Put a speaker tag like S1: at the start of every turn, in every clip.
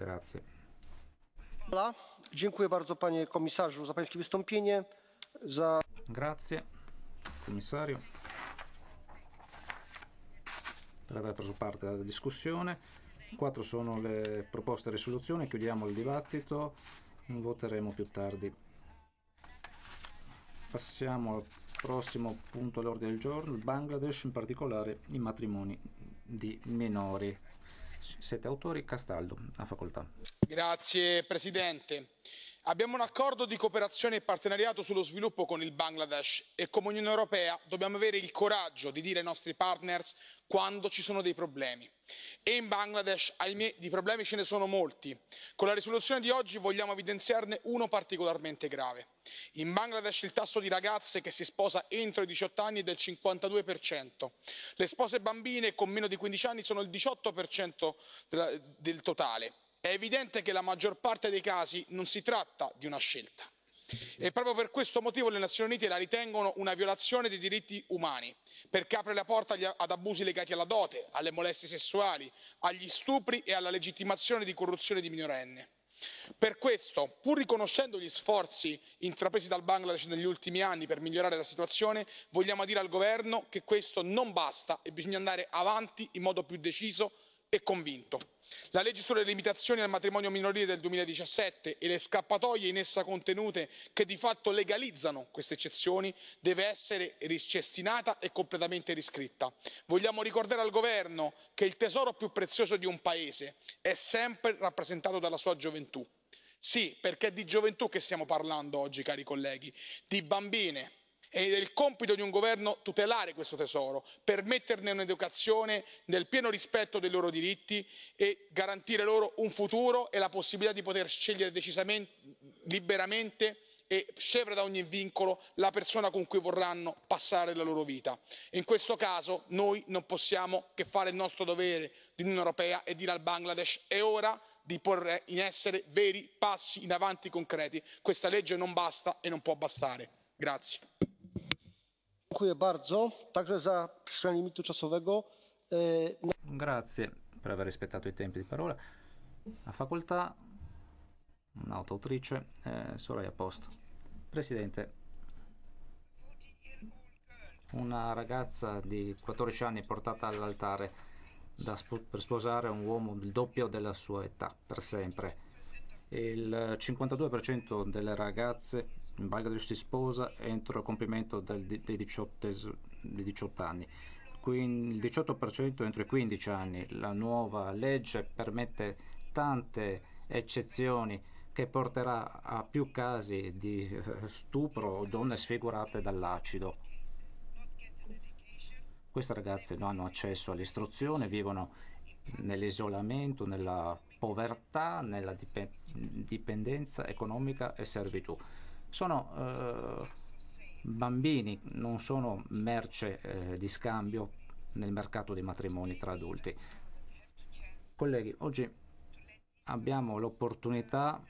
S1: Grazie. Dziękuję bardzo panie komisarzu za pańskie wystąpienie. Za... Grazie commissario per aver preso parte alla discussione. Quattro sono le proposte di risoluzione, chiudiamo il dibattito, voteremo più tardi. Passiamo al prossimo punto all'ordine del giorno, il Bangladesh, in particolare i matrimoni di minori sette autori, Castaldo, a facoltà.
S2: Grazie Presidente abbiamo un accordo di cooperazione e partenariato sullo sviluppo con il bangladesh e come unione europea dobbiamo avere il coraggio di dire ai nostri partner quando ci sono dei problemi e in bangladesh ahimè di problemi ce ne sono molti. con la risoluzione di oggi vogliamo evidenziarne uno particolarmente grave in bangladesh il tasso di ragazze che si sposa entro i 18 anni è del cinquantadue le spose bambine con meno di 15 anni sono il 18% del totale è evidente che nella maggior parte dei casi non si tratta di una scelta e proprio per questo motivo le nazioni unite la ritengono una violazione dei diritti umani perché apre la porta ad abusi legati alla dote alle molestie sessuali agli stupri e alla legittimazione di corruzione di minorenne. per questo pur riconoscendo gli sforzi intrapresi dal bangladesh negli ultimi anni per migliorare la situazione vogliamo dire al governo che questo non basta e bisogna andare avanti in modo più deciso e convinto la legge sulle limitazioni al matrimonio minorile del 2017 e le scappatoie in essa contenute che di fatto legalizzano queste eccezioni deve essere ricestinata e completamente riscritta. vogliamo ricordare al governo che il tesoro più prezioso di un paese è sempre rappresentato dalla sua gioventù sì perché è di gioventù che stiamo parlando oggi cari colleghi di bambine ed È il compito di un governo tutelare questo tesoro, permetterne un'educazione nel pieno rispetto dei loro diritti e garantire loro un futuro e la possibilità di poter scegliere liberamente e scevra da ogni vincolo la persona con cui vorranno passare la loro vita. in questo caso noi non possiamo che fare il nostro dovere di unione europea e dire al bangladesh è ora di porre in essere veri passi in avanti concreti. questa legge non basta e non può bastare.
S1: Dziękuję bardzo, także za przestrzeganie limitu czasowego. Grazie per aver rispettato i tempi di parola. Eh, a facoltà un'autoautrice, eh, Soraya Post. Presidente, una ragazza di 14 anni portata all'altare sp per sposare un uomo il doppio della sua età, per sempre. Il 52% delle ragazze Bangladesh si sposa entro il compimento del, dei, 18, dei 18 anni il 18% entro i 15 anni. La nuova legge permette tante eccezioni che porterà a più casi di eh, stupro o donne sfigurate dall'acido. Queste ragazze non hanno accesso all'istruzione, vivono nell'isolamento, nella povertà, nella dipendenza economica e servitù. Sono eh, bambini, non sono merce eh, di scambio nel mercato dei matrimoni tra adulti. Colleghi, oggi abbiamo l'opportunità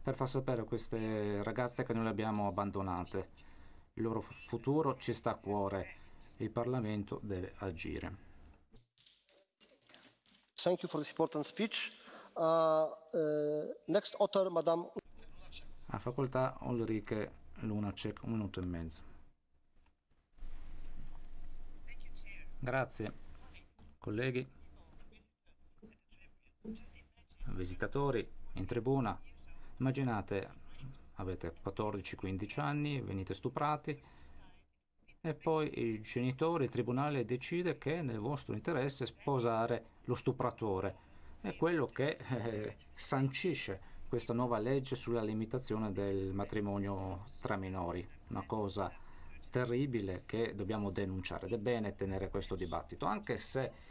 S1: per far sapere a queste ragazze che noi le abbiamo abbandonate. Il loro futuro ci sta a cuore. Il Parlamento deve agire. Thank you for this important speech next author, Madame... A facoltà Ulrike Lunacek, un minuto e mezzo. Grazie, colleghi, visitatori in tribuna. Immaginate, avete 14-15 anni, venite stuprati e poi i genitori, il tribunale decide che è nel vostro interesse sposare lo stupratore è quello che eh, sancisce questa nuova legge sulla limitazione del matrimonio tra minori, una cosa terribile che dobbiamo denunciare ed è bene tenere questo dibattito, anche se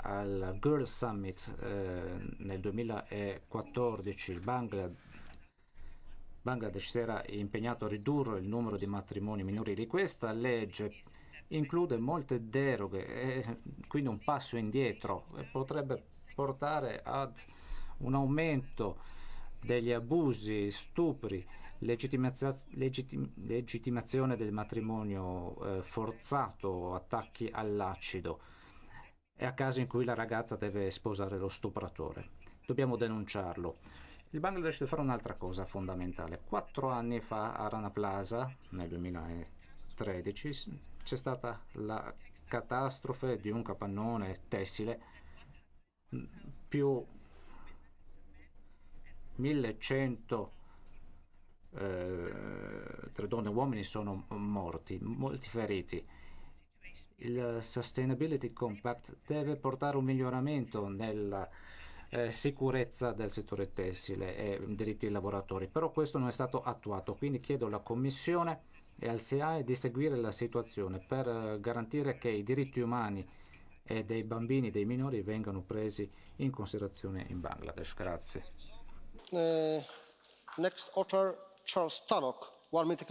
S1: al Girl Summit eh, nel 2014 il Bangladesh Bangladesh si era impegnato a ridurre il numero di matrimoni minorili. Questa legge include molte deroghe, eh, quindi un passo indietro, eh, potrebbe portare ad un aumento degli abusi, stupri, legittim legittimazione del matrimonio eh, forzato, attacchi all'acido e a casi in cui la ragazza deve sposare lo stupratore. Dobbiamo denunciarlo. Il Bangladesh deve fare un'altra cosa fondamentale. Quattro anni fa a Rana Plaza, nel 2013, c'è stata la catastrofe di un capannone tessile più 1100 eh, tra donne e uomini sono morti, molti feriti. Il Sustainability Compact deve portare un miglioramento nella eh, sicurezza del settore tessile e diritti dei lavoratori, però questo non è stato attuato, quindi chiedo alla Commissione e al SEAE di seguire la situazione per eh, garantire che i diritti umani e dei bambini, dei minori vengano presi in considerazione in Bangladesh. Grazie. Uh, next author Charles Tannock, one minute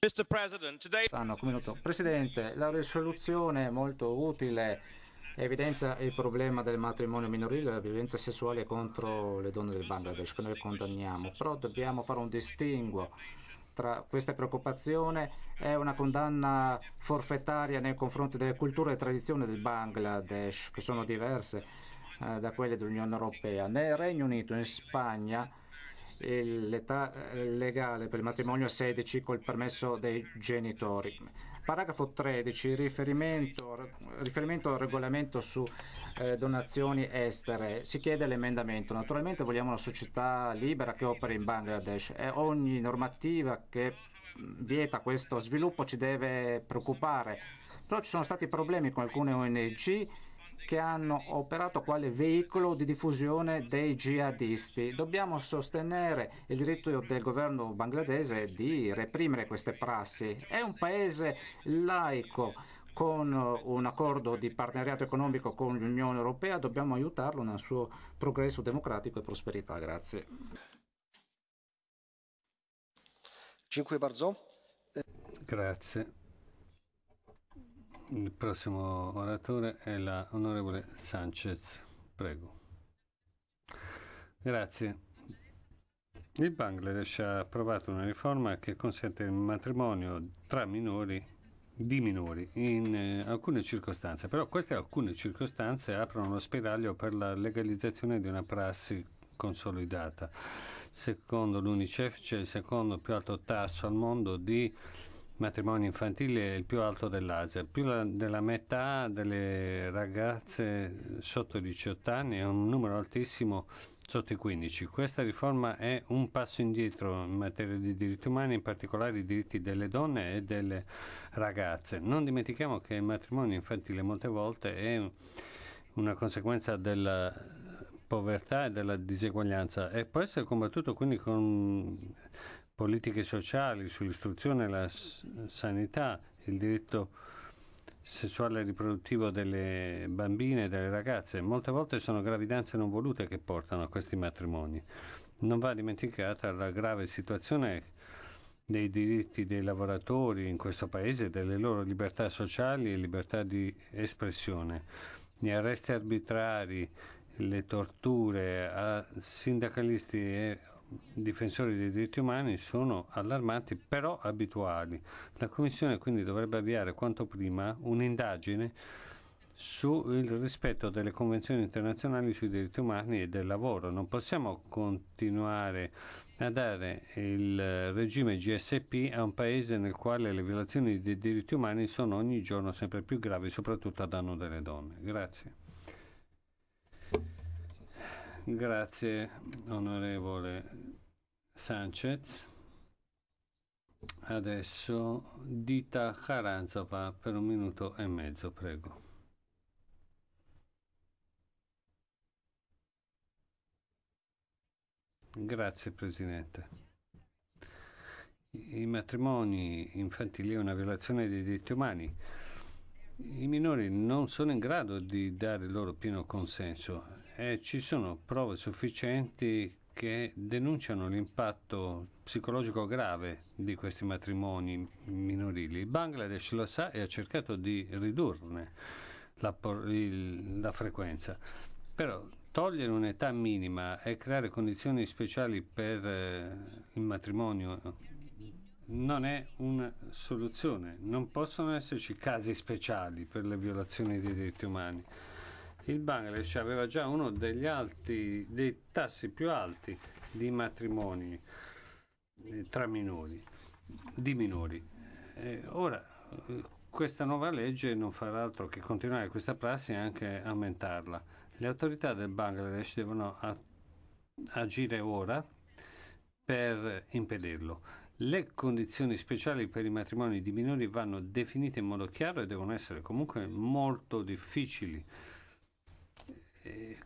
S1: Mr. President, today... Tannock, un minuto. Presidente, la risoluzione è molto utile Evidenza il problema del matrimonio minorile e la violenza sessuale contro le donne del Bangladesh, che noi condanniamo, però dobbiamo fare un distinguo nostra questa preoccupazione è una condanna forfettaria nei confronti delle culture e tradizioni del Bangladesh, che sono diverse eh, da quelle dell'Unione Europea. Nel Regno Unito, in Spagna, l'età eh, legale per il matrimonio è 16 col permesso dei genitori. Paragrafo 13, riferimento, riferimento al regolamento su eh, donazioni estere, si chiede l'emendamento. Naturalmente vogliamo una società libera che opera in Bangladesh e ogni normativa che mm, vieta questo sviluppo ci deve preoccupare. Però ci sono stati problemi con alcune ONG che hanno operato quale veicolo di diffusione dei jihadisti. Dobbiamo sostenere il diritto del governo bangladese di reprimere queste prassi. È un paese laico con uh, un accordo di partenariato economico con l'Unione Europea dobbiamo aiutarlo nel suo progresso democratico e prosperità. Grazie. Grazie.
S3: Il prossimo oratore è l'onorevole Sanchez. Prego. Grazie. Il Bangladesh ha approvato una riforma che consente il matrimonio tra minori di minori in eh, alcune circostanze, però queste alcune circostanze aprono lo spiraglio per la legalizzazione di una prassi consolidata. Secondo l'UNICEF c'è il secondo più alto tasso al mondo di matrimonio infantile è il più alto dell'Asia. Più la, della metà delle ragazze sotto i 18 anni è un numero altissimo sotto i 15. Questa riforma è un passo indietro in materia di diritti umani, in particolare i diritti delle donne e delle ragazze. Non dimentichiamo che il matrimonio infantile molte volte è una conseguenza della povertà e della diseguaglianza e può essere combattuto quindi con politiche sociali, sull'istruzione, la sanità, il diritto sessuale e riproduttivo delle bambine e delle ragazze. Molte volte sono gravidanze non volute che portano a questi matrimoni. Non va dimenticata la grave situazione dei diritti dei lavoratori in questo paese, delle loro libertà sociali e libertà di espressione. Gli arresti arbitrari, le torture a sindacalisti e difensori dei diritti umani sono allarmati però abituali. La Commissione quindi dovrebbe avviare quanto prima un'indagine sul rispetto delle convenzioni internazionali sui diritti umani e del lavoro. Non possiamo continuare a dare il regime GSP a un paese nel quale le violazioni dei diritti umani sono ogni giorno sempre più gravi, soprattutto a danno delle donne. Grazie. Grazie onorevole Sanchez. Adesso Dita Haranzova per un minuto e mezzo, prego. Grazie Presidente. I matrimoni infantili è una violazione dei diritti umani i minori non sono in grado di dare il loro pieno consenso e eh, ci sono prove sufficienti che denunciano l'impatto psicologico grave di questi matrimoni minorili. Il Bangladesh lo sa e ha cercato di ridurne la, il, la frequenza, però togliere un'età minima e creare condizioni speciali per eh, il matrimonio non è una soluzione. Non possono esserci casi speciali per le violazioni dei diritti umani. Il Bangladesh aveva già uno degli alti, dei tassi più alti di matrimoni eh, tra minori, di minori. E eh, ora questa nuova legge non farà altro che continuare questa prassi e anche aumentarla. Le autorità del Bangladesh devono agire ora per impedirlo le condizioni speciali per i matrimoni di minori vanno definite in modo chiaro e devono essere comunque molto difficili,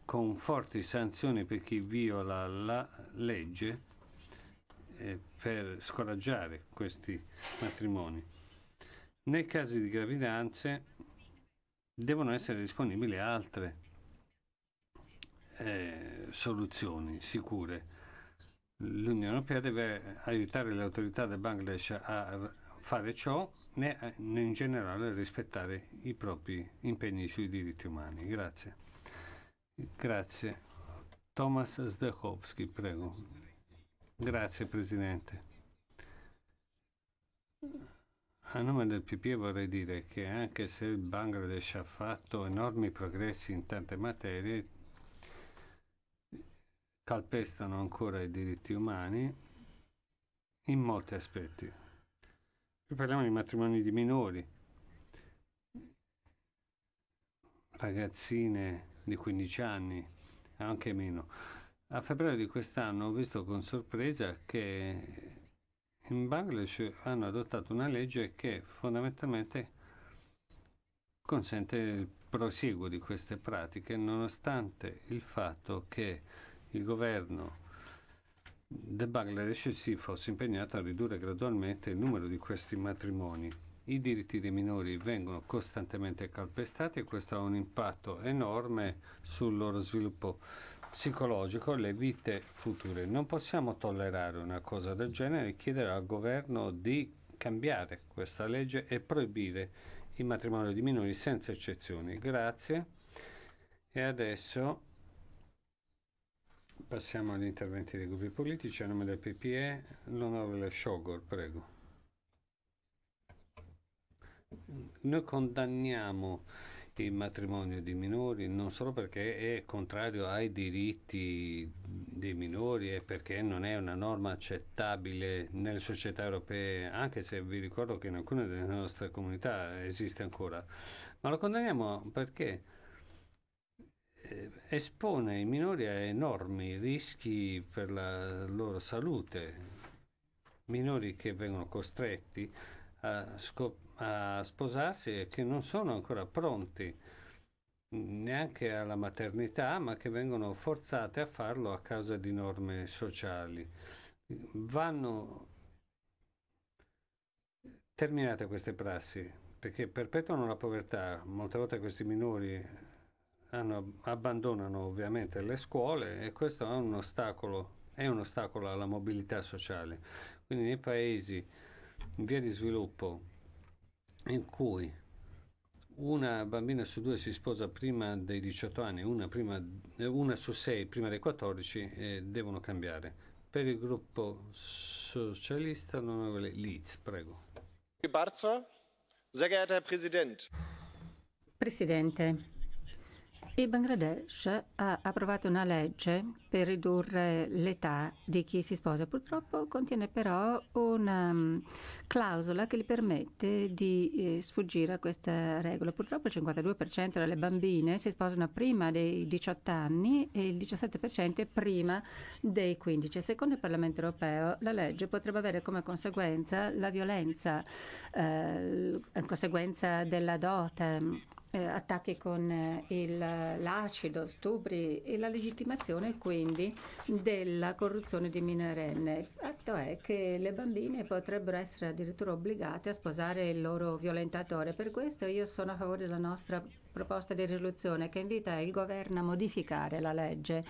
S3: con forti sanzioni per chi viola la legge eh, per scoraggiare questi matrimoni. Nei casi di gravidanze devono essere disponibili altre eh, soluzioni sicure L'Unione Europea deve aiutare le autorità del Bangladesh a fare ciò né in generale rispettare i propri impegni sui diritti umani. Grazie. Grazie. Thomas Zdechowski, prego. Grazie Presidente. A nome del PP vorrei dire che anche se il Bangladesh ha fatto enormi progressi in tante materie, calpestano ancora i diritti umani in molti aspetti. Qui parliamo di matrimoni di minori, ragazzine di 15 anni, anche meno. A febbraio di quest'anno ho visto con sorpresa che in Bangladesh hanno adottato una legge che fondamentalmente consente il prosieguo di queste pratiche nonostante il fatto che il governo del Bangladesh si fosse impegnato a ridurre gradualmente il numero di questi matrimoni. I diritti dei minori vengono costantemente calpestati e questo ha un impatto enorme sul loro sviluppo psicologico e le vite future. Non possiamo tollerare una cosa del genere e chiedere al governo di cambiare questa legge e proibire il matrimonio di minori senza eccezioni. Grazie. E adesso Passiamo agli interventi dei gruppi politici. A nome del PPE, l'onorevole Sciogor, prego. Noi condanniamo il matrimonio di minori non solo perché è contrario ai diritti dei minori e perché non è una norma accettabile nelle società europee, anche se vi ricordo che in alcune delle nostre comunità esiste ancora, ma lo condanniamo perché eh, espone i minori a enormi rischi per la loro salute. Minori che vengono costretti a, a sposarsi e che non sono ancora pronti neanche alla maternità, ma che vengono forzate a farlo a causa di norme sociali. Vanno terminate queste prassi perché perpetuano la povertà. Molte volte questi minori hanno, abbandonano ovviamente le scuole e questo è un ostacolo, è un ostacolo alla mobilità sociale. Quindi nei paesi in via di sviluppo in cui una bambina su due si sposa prima dei 18 anni, una, prima, una su sei prima dei 14, eh, devono cambiare. Per il gruppo socialista, l'onorevole Litz, prego. Barzo, sehr geehrter Herr
S4: Presidente, il Bangladesh ha approvato una legge per ridurre l'età di chi si sposa. Purtroppo contiene però una mm, clausola che gli permette di eh, sfuggire a questa regola. Purtroppo il 52% delle bambine si sposano prima dei 18 anni e il 17% prima dei 15. Secondo il Parlamento europeo la legge potrebbe avere come conseguenza la violenza, eh, conseguenza della dote eh, attacchi con eh, il, l'acido, stupri e la legittimazione quindi della corruzione di minorenne. Il fatto è che le bambine potrebbero essere addirittura obbligate a sposare il loro violentatore. Per questo io sono a favore della nostra proposta di risoluzione che invita il governo a modificare la legge.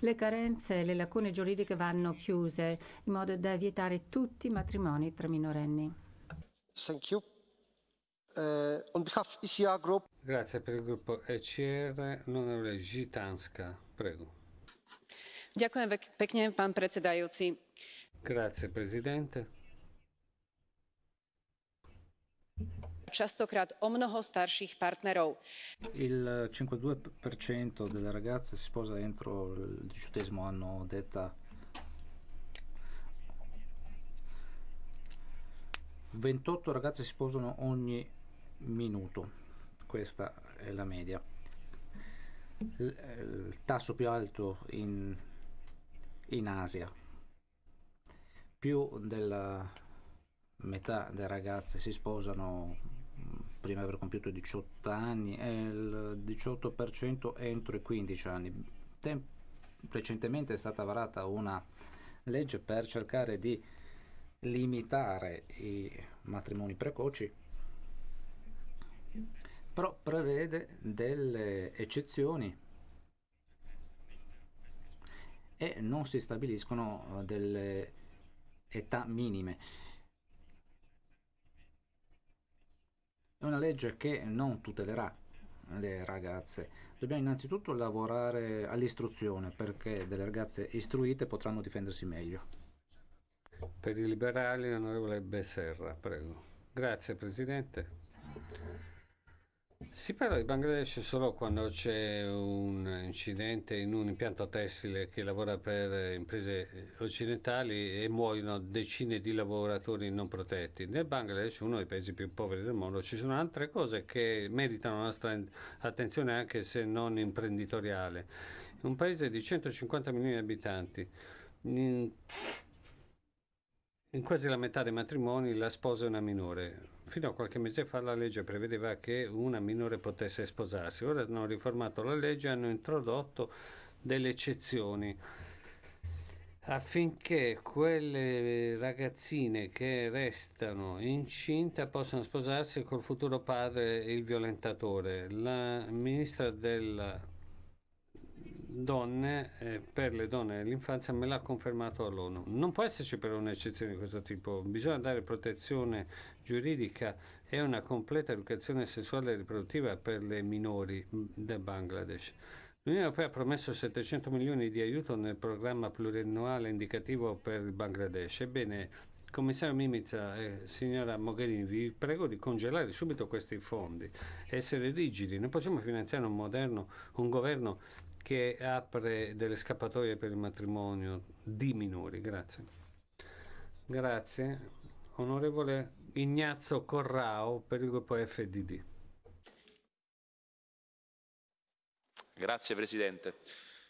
S4: Le carenze e le lacune giuridiche vanno chiuse in modo da vietare tutti i matrimoni tra minorenni.
S3: Thank you. Eh, Grazie per il gruppo ECR, l'onorevole Gitanska, prego. Grazie, Presidente.
S4: častokrát o mnoho starších partnerov.
S3: Il 52%
S1: delle ragazze si sposa entro il diciottesimo anno d'età. 28 ragazze si sposano ogni minuto questa è la media eh, il tasso più alto in, in Asia più della metà delle ragazze si sposano mm, prima di aver compiuto 18 anni e il 18% entro i 15 anni Tem recentemente è stata varata una legge per cercare di limitare i matrimoni precoci però prevede delle eccezioni e non si stabiliscono eh, delle età minime. È una legge che non tutelerà le ragazze. Dobbiamo innanzitutto lavorare all'istruzione perché delle ragazze istruite potranno difendersi meglio.
S3: Per i liberali, l'onorevole Becerra, prego. Grazie Presidente. Sì, però in Bangladesh solo quando c'è un incidente in un impianto tessile che lavora per imprese occidentali e muoiono decine di lavoratori non protetti. Nel Bangladesh, uno dei paesi più poveri del mondo, ci sono altre cose che meritano la nostra attenzione anche se non imprenditoriale. Un paese di 150 milioni di abitanti. in quasi la metà dei matrimoni la sposa è una minore fino a qualche mese fa la legge prevedeva che una minore potesse sposarsi, ora hanno riformato la legge e hanno introdotto delle eccezioni affinché quelle ragazzine che restano incinte possano sposarsi col futuro padre il violentatore. La ministra della donne, eh, per le donne dell'infanzia me l'ha confermato l'ONU. Non può esserci però un'eccezione di questo tipo, bisogna dare protezione giuridica e una completa educazione sessuale e riproduttiva per le minori mm, del Bangladesh. L'Unione Europea ha promesso 700 milioni di aiuto nel programma pluriennale indicativo per il Bangladesh. Ebbene, commissario Mimica e eh, signora Mogherini, vi prego di congelare subito questi fondi, essere rigidi. Non possiamo finanziare un, moderno, un governo che apre delle scappatoie per il matrimonio di minori. Grazie. Grazie. Onorevole Ignazio Corrao per il gruppo FDD.
S5: Grazie Presidente.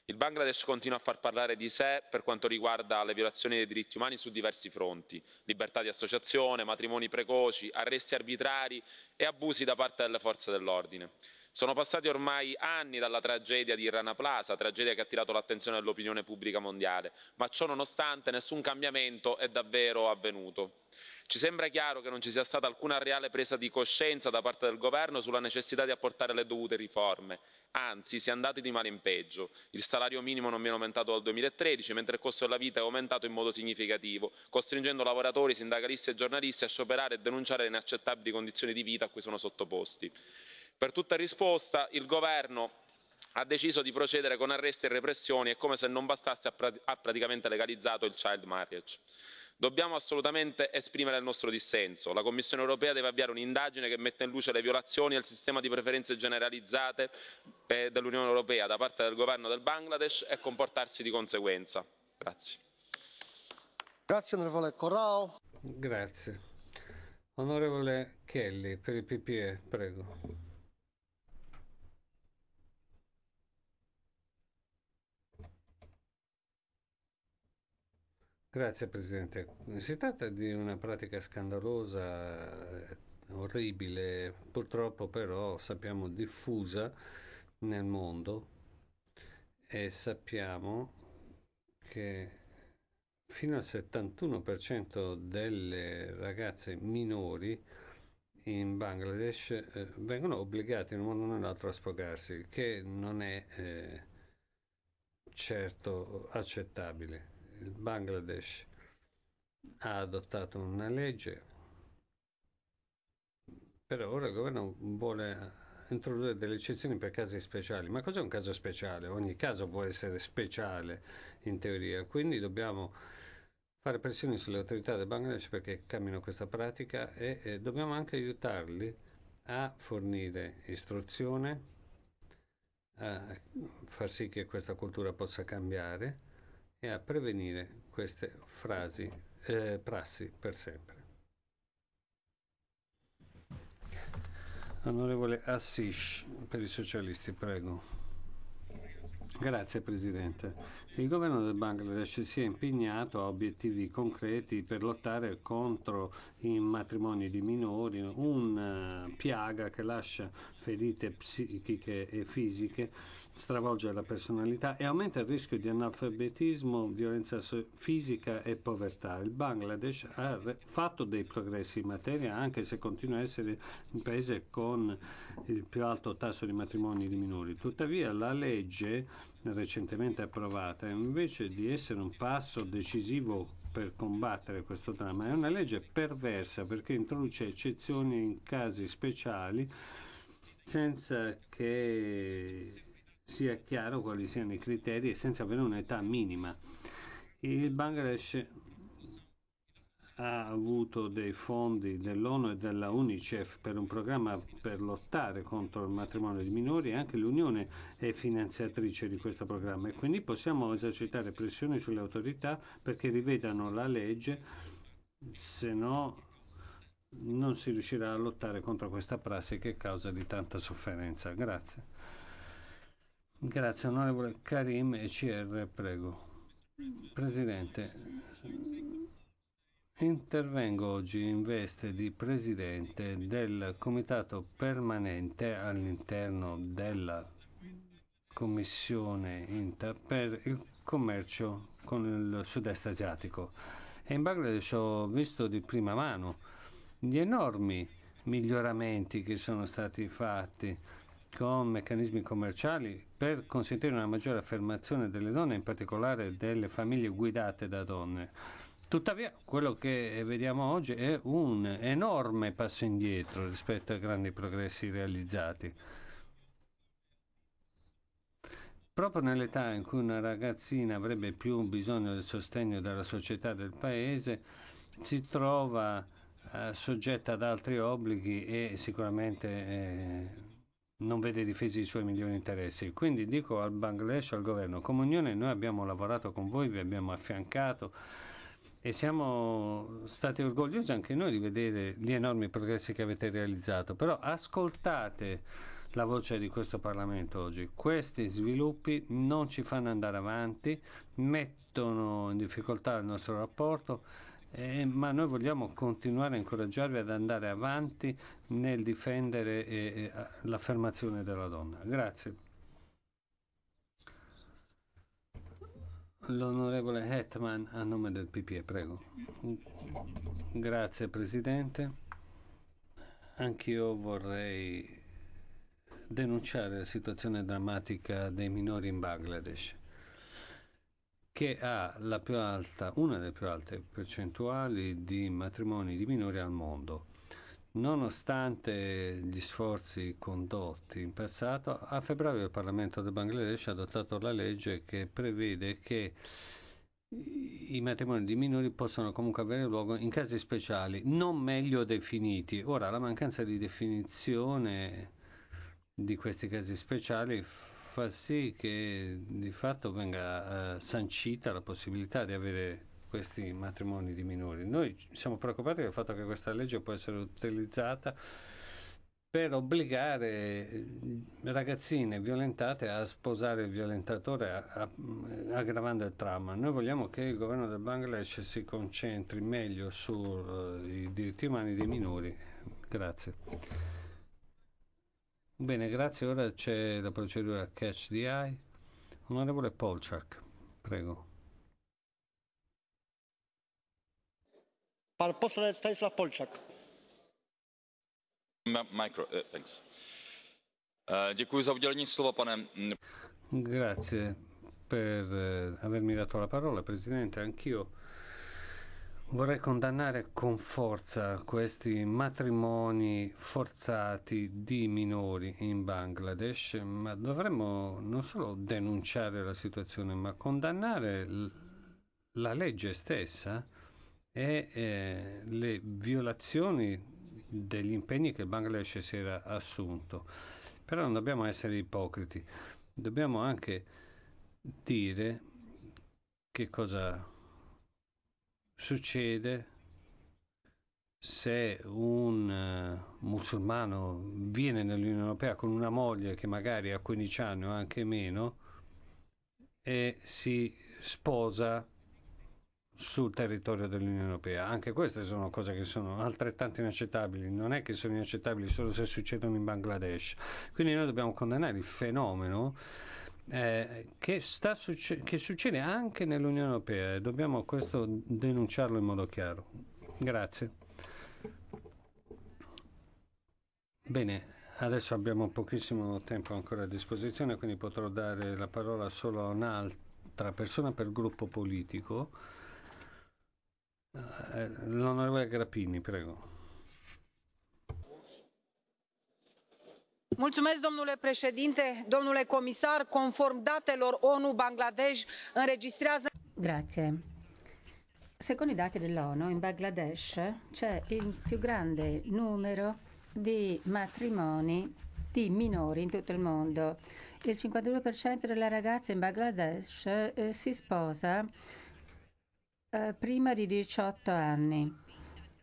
S5: Il Bangladesh continua a far parlare di sé per quanto riguarda le violazioni dei diritti umani su diversi fronti, libertà di associazione, matrimoni precoci, arresti arbitrari e abusi da parte delle forze dell'ordine sono passati ormai anni dalla tragedia di rana plaza tragedia che ha attirato l'attenzione dell'opinione pubblica mondiale ma ciononostante nessun cambiamento è davvero avvenuto. ci sembra chiaro che non ci sia stata alcuna reale presa di coscienza da parte del governo sulla necessità di apportare le dovute riforme anzi si è andati di male in peggio il salario minimo non viene aumentato dal 2013, mentre il costo della vita è aumentato in modo significativo costringendo lavoratori sindacalisti e giornalisti a scioperare e denunciare le inaccettabili condizioni di vita a cui sono sottoposti per tutta risposta il governo ha deciso di procedere con arresti e repressioni e come se non bastasse ha praticamente legalizzato il child marriage. dobbiamo assolutamente esprimere il nostro dissenso la commissione europea deve avviare un'indagine che metta in luce le violazioni al sistema di preferenze generalizzate eh, dell'unione europea da parte del governo del bangladesh e comportarsi di conseguenza.
S3: Grazie onorevole Corrao. Grazie. Onorevole Kelly per il PPE, prego. Grazie Presidente. Si tratta di una pratica scandalosa, orribile, purtroppo però sappiamo diffusa nel mondo e sappiamo che fino al 71% delle ragazze minori in Bangladesh eh, vengono obbligate in un modo o nell'altro a sfogarsi, che non è eh, certo accettabile il Bangladesh ha adottato una legge, però ora il governo vuole introdurre delle eccezioni per casi speciali. Ma cos'è un caso speciale? Ogni caso può essere speciale in teoria, quindi dobbiamo fare pressione sulle autorità del Bangladesh perché cambino questa pratica e, e dobbiamo anche aiutarli a fornire istruzione, a far sì che questa cultura possa cambiare e a prevenire queste frasi, eh, prassi per sempre. Onorevole Assis, per i socialisti, prego. Grazie Presidente. Il governo del Bangladesh si è impegnato a obiettivi concreti per lottare contro i matrimoni di minori, una eh, piaga che lascia ferite psichiche e fisiche, stravolge la personalità e aumenta il rischio di analfabetismo, violenza fisica e povertà. Il Bangladesh ha fatto dei progressi in materia anche se continua a essere un paese con il più alto tasso di matrimoni di minori. Tuttavia la legge recentemente approvata, invece di essere un passo decisivo per combattere questo dramma, è una legge perversa perché introduce eccezioni in casi speciali senza che sia chiaro quali siano i criteri e senza avere un'età minima. Il Bangladesh ha avuto dei fondi dell'ONU e della UNICEF per un programma per lottare contro il matrimonio di minori e anche l'Unione è finanziatrice di questo programma e quindi possiamo esercitare pressioni sulle autorità perché rivedano la legge, se no non si riuscirà a lottare contro questa prassi che è causa di tanta sofferenza. Grazie. Grazie onorevole Karim ECR, prego. Presidente, Intervengo oggi in veste di presidente del comitato permanente all'interno della Commissione Inter per il commercio con il sud-est asiatico. E in Bangladesh ho visto di prima mano gli enormi miglioramenti che sono stati fatti con meccanismi commerciali per consentire una maggiore affermazione delle donne, in particolare delle famiglie guidate da donne Tuttavia quello che vediamo oggi è un enorme passo indietro rispetto ai grandi progressi realizzati. Proprio nell'età in cui una ragazzina avrebbe più bisogno del sostegno della società del paese, si trova eh, soggetta ad altri obblighi e sicuramente eh, non vede difesi i suoi migliori interessi. Quindi dico al Bangladesh, al governo, come Unione noi abbiamo lavorato con voi, vi abbiamo affiancato e siamo stati orgogliosi anche noi di vedere gli enormi progressi che avete realizzato, però ascoltate la voce di questo Parlamento oggi. Questi sviluppi non ci fanno andare avanti, mettono in difficoltà il nostro rapporto, eh, ma noi vogliamo continuare a incoraggiarvi ad andare avanti nel difendere eh, eh l'affermazione della donna. Grazie. L'onorevole Hetman a nome del PPE, prego. Grazie Presidente. Anch'io vorrei denunciare la situazione drammatica dei minori in Bangladesh, che ha alta, una delle più alte percentuali di matrimoni di minori al mondo. Nonostante gli sforzi condotti in passato, a febbraio il Parlamento del Bangladesh ha adottato la legge che prevede che i matrimoni di minori possono comunque avere luogo in casi speciali, non meglio definiti. Ora, la mancanza di definizione di questi casi speciali fa sì che di fatto venga eh, sancita la possibilità di avere questi matrimoni di minori. Noi siamo preoccupati del fatto che questa legge può essere utilizzata per obbligare eh, ragazzine violentate a sposare il violentatore aggravando il trauma. Noi vogliamo che il governo del Bangladesh si concentri meglio sui eh, uh, diritti umani dei minori. Grazie. Bene, grazie. Ora c'è la procedura Catch the Eye. Onorevole Polchak, prego. Pan poseł Stanisław Polczak.
S1: Micro, eh, thanks. Eh, dziękuję za udzielenie słowa panem.
S3: Grazie per avermi dato la parola, Presidente. Anch'io vorrei condannare con forza questi matrimoni forzati di minori in Bangladesh, ma dovremmo non solo denunciare la situazione, ma condannare la legge stessa e eh, le violazioni degli impegni che il Bangladesh si era assunto. Però non dobbiamo essere ipocriti, dobbiamo anche dire che cosa succede se un uh, musulmano viene nell'Unione Europea con una moglie che magari ha 15 anni o anche meno e si sposa sul territorio dell'Unione Europea. Anche queste sono cose che sono altrettanto inaccettabili, non è che sono inaccettabili solo se succedono in Bangladesh. Quindi noi dobbiamo condannare il fenomeno eh, che, sta, che succede anche nell'Unione Europea e dobbiamo questo denunciarlo in modo chiaro. Grazie. Bene, adesso abbiamo pochissimo tempo ancora a disposizione, quindi potrò dare la parola solo a un'altra persona per gruppo politico. Eh, l'onorevole Grappini, prego.
S4: Mulțumesc, domnule președinte, domnule comisar. Conform datelor ONU, Bangladesh înregistrează. Grazie. Secondo i dati dell'ONU, in Bangladesh c'è il più grande numero di matrimoni di minori in tutto il mondo. Il 52% delle ragazze in Bangladesh eh, si sposa eh, prima di 18 anni,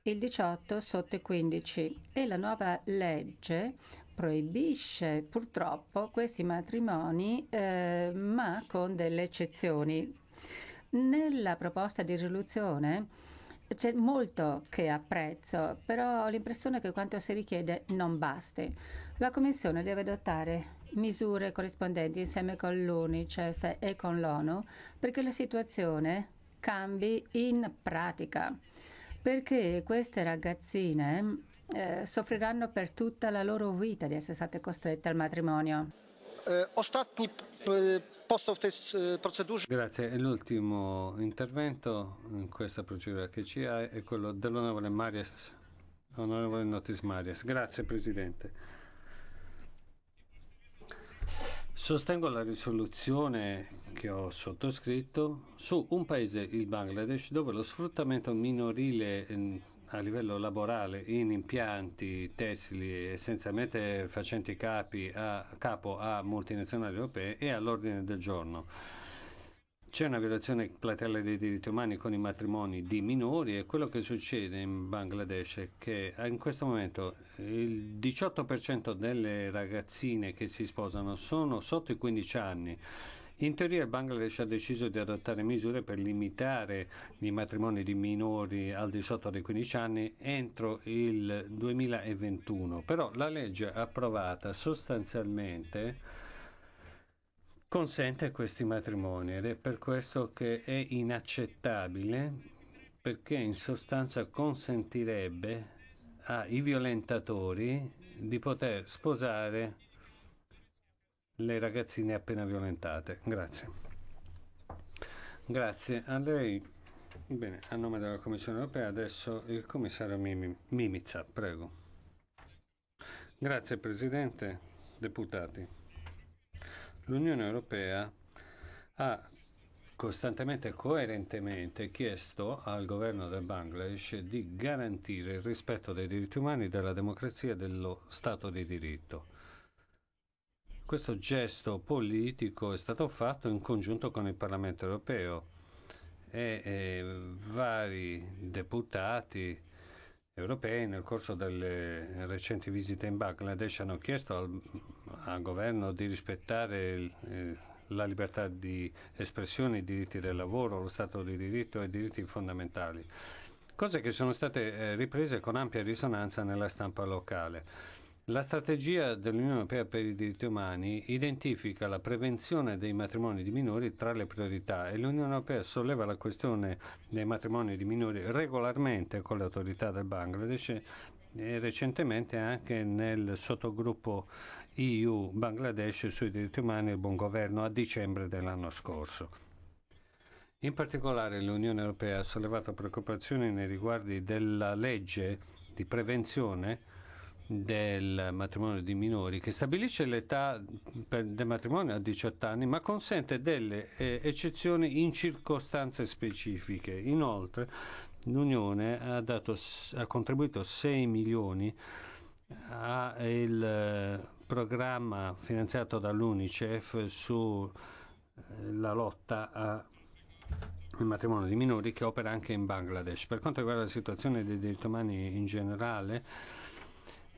S4: il 18 sotto i 15 e la nuova legge proibisce purtroppo questi matrimoni eh, ma con delle eccezioni. Nella proposta di risoluzione c'è molto che apprezzo, però ho l'impressione che quanto si richiede non basti. La Commissione deve adottare misure corrispondenti insieme con l'UNICEF e con l'ONU perché la situazione cambi in pratica, perché queste ragazzine eh, soffriranno per tutta la loro vita di essere state costrette al matrimonio.
S3: Eh, eh, Grazie. L'ultimo intervento in questa procedura che ci ha è quello dell'onorevole Marias, onorevole Notis Marias. Grazie Presidente. Sostengo la risoluzione che ho sottoscritto su un paese, il Bangladesh, dove lo sfruttamento minorile ehm, a livello laborale in impianti tessili essenzialmente facenti capo a multinazionali europee è all'ordine del giorno c'è una violazione plateale dei diritti umani con i matrimoni di minori e quello che succede in Bangladesh è che eh, in questo momento il 18% delle ragazzine che si sposano sono sotto i 15 anni. In teoria il Bangladesh ha deciso di adottare misure per limitare i matrimoni di minori al di sotto dei 15 anni entro il 2021, però la legge approvata sostanzialmente consente questi matrimoni ed è per questo che è inaccettabile perché in sostanza consentirebbe ai violentatori di poter sposare le ragazzine appena violentate. Grazie. Grazie a lei. Bene, a nome della Commissione europea adesso il commissario Mim- Mimizza, prego. Grazie Presidente, deputati. L'Unione Europea ha costantemente e coerentemente chiesto al governo del Bangladesh di garantire il rispetto dei diritti umani, della democrazia e dello Stato di diritto. Questo gesto politico è stato fatto in congiunto con il Parlamento europeo e, e eh, vari deputati europei nel corso delle recenti visite in Bangladesh hanno chiesto al, al governo di rispettare il, eh, la libertà di espressione, i diritti del lavoro, lo Stato di diritto e i diritti fondamentali, cose che sono state eh, riprese con ampia risonanza nella stampa locale. La strategia dell'Unione Europea per i diritti umani identifica la prevenzione dei matrimoni di minori tra le priorità e l'Unione Europea solleva la questione dei matrimoni di minori regolarmente con le autorità del Bangladesh e recentemente anche nel sottogruppo EU Bangladesh sui diritti umani e il buon governo a dicembre dell'anno scorso. In particolare l'Unione Europea ha sollevato preoccupazioni nei riguardi della legge di prevenzione del matrimonio di minori che stabilisce l'età del matrimonio a 18 anni ma consente delle eh, eccezioni in circostanze specifiche. Inoltre l'Unione ha, dato, ha contribuito 6 milioni al eh, programma finanziato dall'UNICEF sulla eh, lotta a il matrimonio di minori che opera anche in Bangladesh. Per quanto riguarda la situazione dei diritti umani in generale,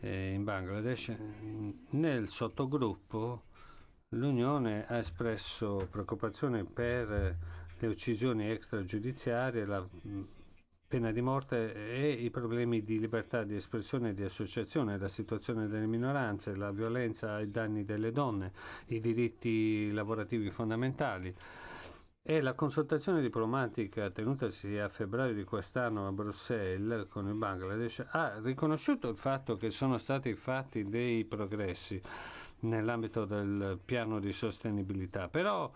S3: eh, in Bangladesh, nel sottogruppo l'Unione ha espresso preoccupazione per le uccisioni extragiudiziarie, la mm, pena di morte e i problemi di libertà di espressione e di associazione, la situazione delle minoranze, la violenza ai danni delle donne, i diritti lavorativi fondamentali e la consultazione diplomatica tenutasi a febbraio di quest'anno a Bruxelles con il Bangladesh ha riconosciuto il fatto che sono stati fatti dei progressi nell'ambito del piano di sostenibilità, però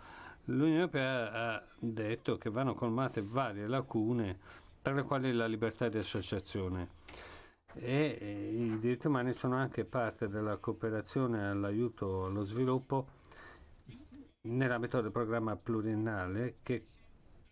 S3: l'Unione Europea ha detto che vanno colmate varie lacune, tra le quali la libertà di associazione. E eh, i diritti umani sono anche parte della cooperazione all'aiuto allo sviluppo nell'ambito del programma pluriennale che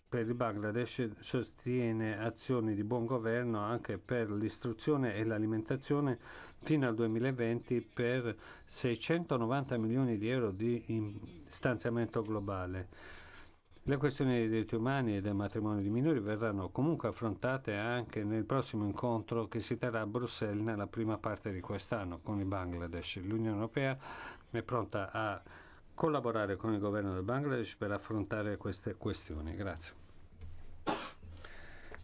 S3: per il Bangladesh sostiene azioni di buon governo anche per l'istruzione e l'alimentazione fino al 2020 per 690 milioni di euro di stanziamento globale. Le questioni dei diritti umani e del matrimonio di minori verranno comunque affrontate anche nel prossimo incontro che si terrà a Bruxelles nella prima parte di quest'anno con il Bangladesh. L'Unione Europea è pronta a collaborare con il governo del Bangladesh per affrontare queste questioni. Grazie.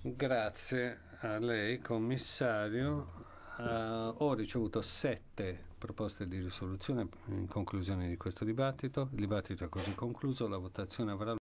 S3: Grazie a lei, commissario. Uh, ho ricevuto sette proposte di risoluzione in conclusione di questo dibattito. Il dibattito è così concluso. La votazione avrà